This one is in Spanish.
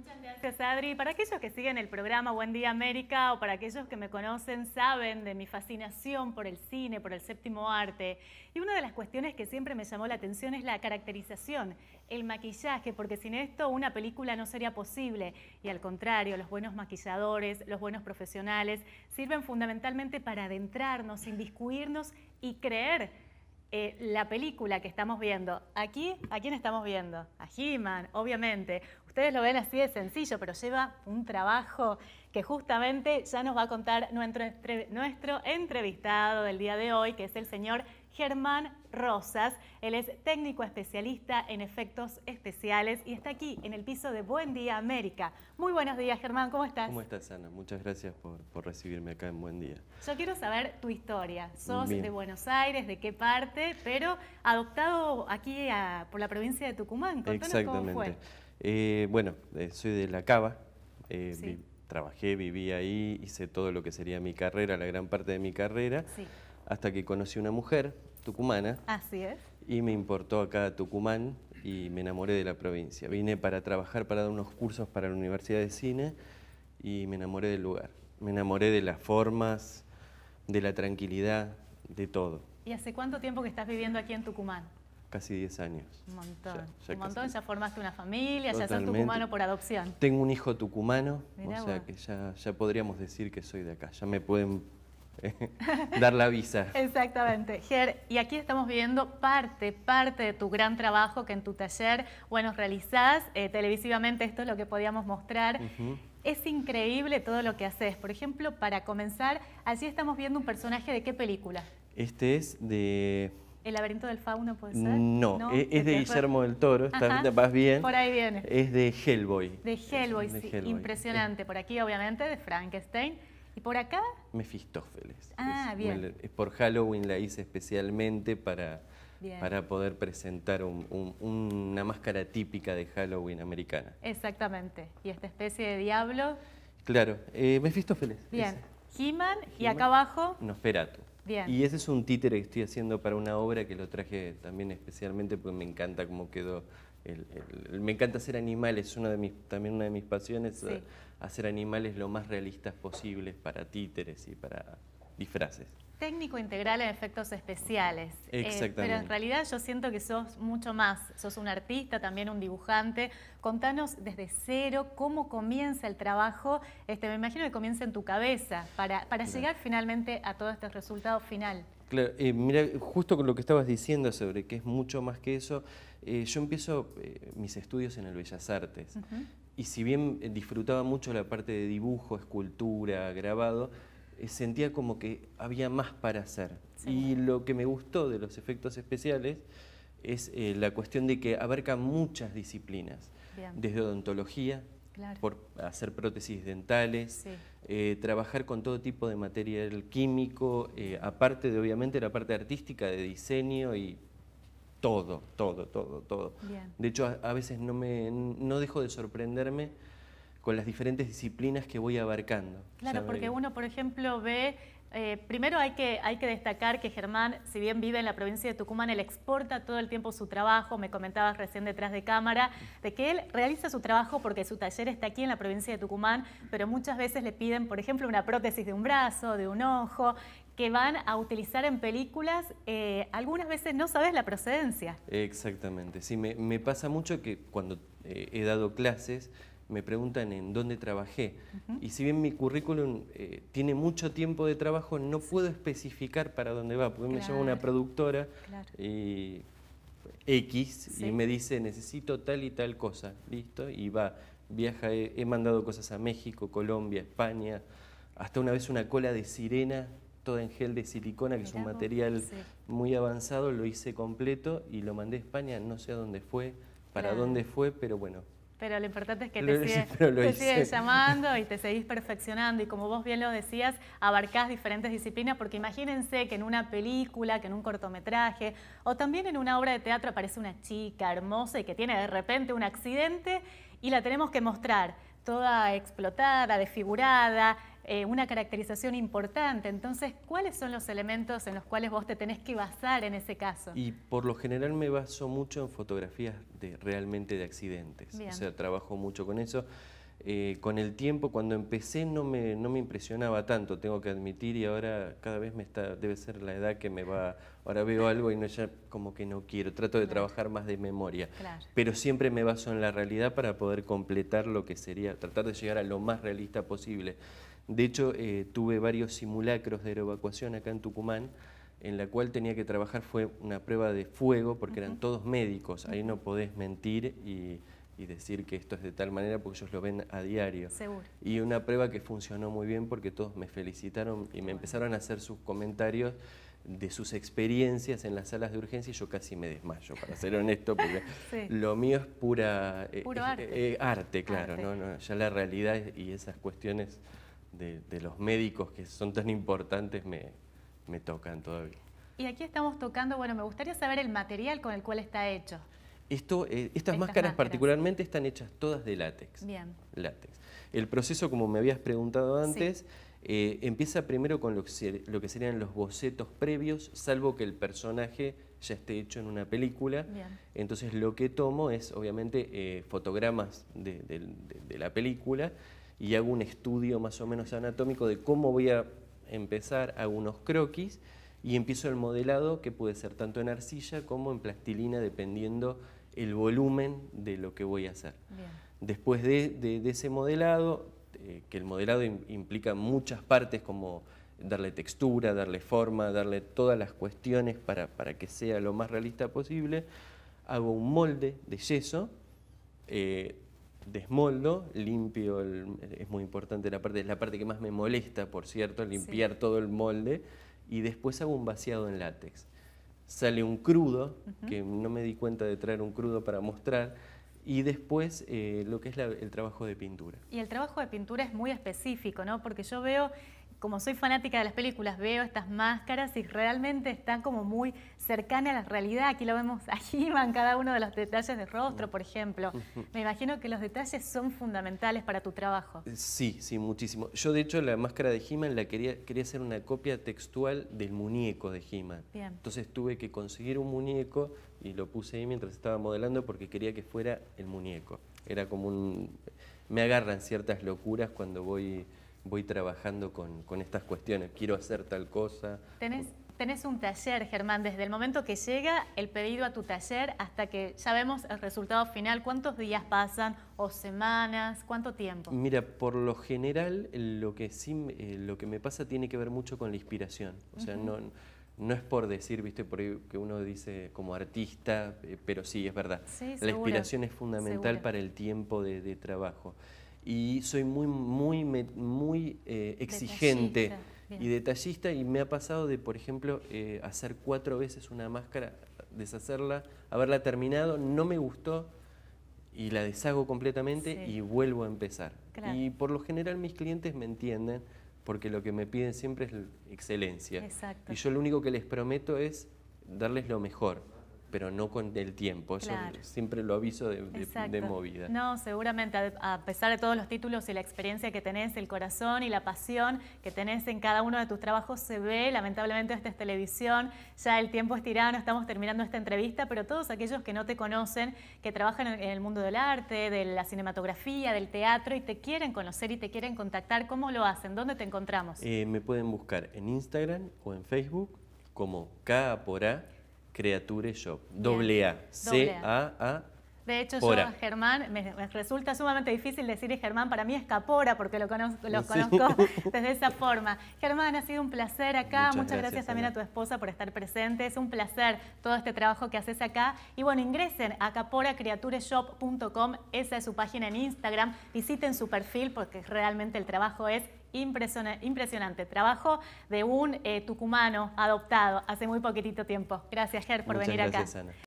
Muchas gracias Adri. Para aquellos que siguen el programa Buen Día América o para aquellos que me conocen saben de mi fascinación por el cine, por el séptimo arte. Y una de las cuestiones que siempre me llamó la atención es la caracterización, el maquillaje, porque sin esto una película no sería posible. Y al contrario, los buenos maquilladores, los buenos profesionales sirven fundamentalmente para adentrarnos, indiscuirnos y creer eh, la película que estamos viendo, aquí, ¿a quién estamos viendo? A He-Man, obviamente. Ustedes lo ven así de sencillo, pero lleva un trabajo que justamente ya nos va a contar nuestro entrevistado del día de hoy, que es el señor Germán Rosas. Él es técnico especialista en efectos especiales y está aquí en el piso de Buen Día América. Muy buenos días, Germán, ¿cómo estás? ¿Cómo estás, Ana? Muchas gracias por, recibirme acá en Buen Día. Yo quiero saber tu historia. Sos de Buenos Aires, de qué parte, pero adoptado aquí por la provincia de Tucumán. Exactamente. Cómo fue. Eh, bueno, eh, soy de La Cava. Eh, trabajé, viví ahí, hice todo lo que sería mi carrera, la gran parte de mi carrera. Sí hasta que conocí una mujer tucumana. Así es. Y me importó acá a Tucumán y me enamoré de la provincia. Vine para trabajar, para dar unos cursos para la Universidad de Cine y me enamoré del lugar. Me enamoré de las formas, de la tranquilidad, de todo. ¿Y hace cuánto tiempo que estás viviendo aquí en Tucumán? Casi 10 años. Un montón. Ya, un montón, ya formaste una familia, ya sos tucumano por adopción. Tengo un hijo tucumano, o sea que ya, ya podríamos decir que soy de acá. Ya me pueden dar la visa. Exactamente. Ger, y aquí estamos viendo parte, parte de tu gran trabajo que en tu taller, bueno, realizás eh, televisivamente, esto es lo que podíamos mostrar. Es increíble todo lo que haces. Por ejemplo, para comenzar, así estamos viendo un personaje de qué película. Este es de ¿El laberinto del fauno puede ser? No, e-, es, este, de Guillermo del Toro, está, vas bien. Por ahí viene. Es de Hellboy. De Hellboy, sí, de Hellboy. impresionante. Por aquí, obviamente, de Frankenstein. ¿Y por acá? Mefistófeles. Ah, bien. por Halloween la hice especialmente para, para poder presentar una máscara típica de Halloween americana. Exactamente. ¿Y esta especie de diablo? Claro, eh, Mefistófeles. Bien. he y acá abajo. Nosferatu. Bien. Y ese es un títere que estoy haciendo para una obra que lo traje también especialmente porque me encanta cómo quedó me encanta hacer animales, una de mis, también una de mis pasiones, eh, hacer animales lo más realistas posibles para títeres y para disfraces. Técnico integral en efectos especiales. Eh, pero en realidad yo siento que sos mucho más. Sos un artista, también un dibujante. Contanos desde cero cómo comienza el trabajo. Este, me imagino que comienza en tu cabeza para, llegar finalmente a todo este resultado final. Claro, eh, mira, justo con lo que estabas diciendo sobre que es mucho más que eso, eh, yo empiezo eh, mis estudios en el Bellas Artes. Y si bien disfrutaba mucho la parte de dibujo, escultura, grabado, sentía como que había más para hacer. Y lo que me gustó de los efectos especiales es la cuestión de que abarca muchas disciplinas, desde odontología, por hacer prótesis dentales, eh, trabajar con todo tipo de material químico, eh, aparte de obviamente la parte artística de diseño y todo, todo, todo, todo. De hecho, a, veces no, me, no dejo de sorprenderme con las diferentes disciplinas que voy abarcando. Claro, porque uno, por ejemplo, ve eh, primero hay que, hay que destacar que Germán, si bien vive en la provincia de Tucumán, él exporta todo el tiempo su trabajo, me comentabas recién detrás de cámara, de que él realiza su trabajo porque su taller está aquí en la provincia de Tucumán, pero muchas veces le piden, por ejemplo, una prótesis de un brazo, de un ojo, que van a utilizar en películas, eh, algunas veces no sabes la procedencia. Exactamente, sí, me, pasa mucho que cuando eh, he dado clases, me preguntan en dónde trabajé. Y si bien mi currículum eh, tiene mucho tiempo de trabajo, no puedo especificar para dónde va, porque me llama una productora X y me dice necesito tal y tal cosa, listo, y va, viaja, he, mandado cosas a México, Colombia, España, hasta una vez una cola de sirena toda en gel de silicona, que es un material muy avanzado, lo hice completo y lo mandé a España, no sé a dónde fue, para dónde fue, pero bueno, pero lo importante es que te, sigues, llamando y te seguís perfeccionando. Y como vos bien lo decías, abarcás diferentes disciplinas, porque imagínense que en una película, que en un cortometraje, o también en una obra de teatro aparece una chica hermosa y que tiene de repente un accidente y la tenemos que mostrar toda explotada, desfigurada, eh, una caracterización importante. Entonces, ¿cuáles son los elementos en los cuales vos te tenés que basar en ese caso? Y por lo general me baso mucho en fotografías de realmente de accidentes. O sea, trabajo mucho con eso. Eh, con el tiempo, cuando empecé no me, no me impresionaba tanto, tengo que admitir, y ahora cada vez me está, debe ser la edad que me va, ahora veo algo y no, ya como que no quiero, trato de trabajar más de memoria, pero siempre me baso en la realidad para poder completar lo que sería, tratar de llegar a lo más realista posible. De hecho, eh, tuve varios simulacros de evacuación acá en Tucumán, en la cual tenía que trabajar fue una prueba de fuego, porque eran todos médicos, ahí no podés mentir y y decir que esto es de tal manera porque ellos lo ven a diario. Seguro. Y una prueba que funcionó muy bien porque todos me felicitaron y me empezaron a hacer sus comentarios de sus experiencias en las salas de urgencia y yo casi me desmayo, para ser honesto, porque lo mío es pura eh, eh, arte. Eh, arte. claro, ¿no? No, ya la realidad y esas cuestiones de, los médicos que son tan importantes me, me tocan todavía. Y aquí estamos tocando, bueno, me gustaría saber el material con el cual está hecho. Esto, eh, estas, máscaras, particularmente están hechas todas de látex. Bien. Látex. El proceso, como me habías preguntado antes, eh, empieza primero con lo que, serían los bocetos previos, salvo que el personaje ya esté hecho en una película. Entonces lo que tomo es, obviamente, eh, fotogramas de, de la película y hago un estudio más o menos anatómico de cómo voy a empezar, hago unos croquis y empiezo el modelado que puede ser tanto en arcilla como en plastilina, dependiendo el volumen de lo que voy a hacer. Después de, ese modelado, eh, que el modelado implica muchas partes como darle textura, darle forma, darle todas las cuestiones para, que sea lo más realista posible, hago un molde de yeso, eh, desmoldo, limpio, es muy importante la parte, es la parte que más me molesta, por cierto, limpiar todo el molde, y después hago un vaciado en látex sale un crudo, que no me di cuenta de traer un crudo para mostrar, y después eh, lo que es el trabajo de pintura. Y el trabajo de pintura es muy específico, ¿no? Porque yo veo como soy fanática de las películas, veo estas máscaras y realmente están como muy cercanas a la realidad. Aquí lo vemos allí van cada uno de los detalles de rostro, por ejemplo. Me imagino que los detalles son fundamentales para tu trabajo. Eh, sí, sí, muchísimo. Yo, de hecho, la máscara de he la quería, quería hacer una copia textual del muñeco de he Entonces tuve que conseguir un muñeco y lo puse ahí mientras estaba modelando porque quería que fuera el muñeco. Era como un... Me agarran ciertas locuras cuando voy voy trabajando con, con, estas cuestiones, quiero hacer tal cosa. ¿Tenés, tenés un taller, Germán, desde el momento que llega el pedido a tu taller hasta que ya vemos el resultado final, ¿cuántos días pasan o semanas? ¿Cuánto tiempo? Mira, por lo general lo que, sí, eh, lo que me pasa tiene que ver mucho con la inspiración, o sea, no... No es por decir, viste, por ahí que uno dice como artista, eh, pero sí, es verdad. la inspiración es fundamental para el tiempo de, de trabajo y soy muy, muy, muy eh, exigente y detallista y me ha pasado de, por ejemplo, eh, hacer cuatro veces una máscara, deshacerla, haberla terminado, no me gustó y la deshago completamente y vuelvo a empezar. Y por lo general mis clientes me entienden porque lo que me piden siempre es excelencia. Y yo lo único que les prometo es darles lo mejor pero no con el tiempo. Eso siempre lo aviso de, movida. No, seguramente, a pesar de todos los títulos y la experiencia que tenés, el corazón y la pasión que tenés en cada uno de tus trabajos se ve. Lamentablemente esta es televisión, ya el tiempo es tirano, estamos terminando esta entrevista, pero todos aquellos que no te conocen, que trabajan en el mundo del arte, de la cinematografía, del teatro y te quieren conocer y te quieren contactar, ¿cómo lo hacen? ¿Dónde te encontramos? Eh, me pueden buscar en Instagram o en Facebook como K Creature Shop. Doble A. C-A-A. De hecho, Pora. yo, Germán, me, resulta sumamente difícil decir Germán, para mí es Capora, porque lo conozco, desde esa forma. Germán, ha sido un placer acá. Muchas, gracias, también a tu esposa por estar presente. Es un placer todo este trabajo que haces acá. Y bueno, ingresen a caporacriatureshop.com, esa es su página en Instagram. Visiten su perfil porque realmente el trabajo es impresionante trabajo de un eh, tucumano adoptado hace muy poquitito tiempo. Gracias, Ger, por venir acá.